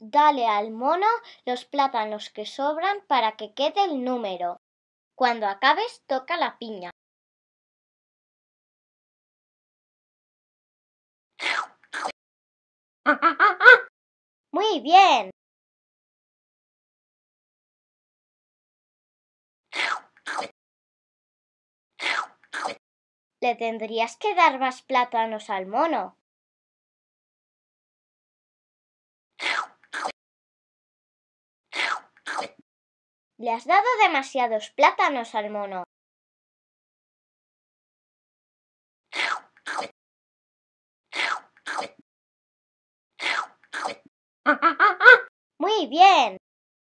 Dale al mono los plátanos que sobran para que quede el número. Cuando acabes, toca la piña. Muy bien. Le tendrías que dar más plátanos al mono. Le has dado demasiados plátanos al mono. Muy bien.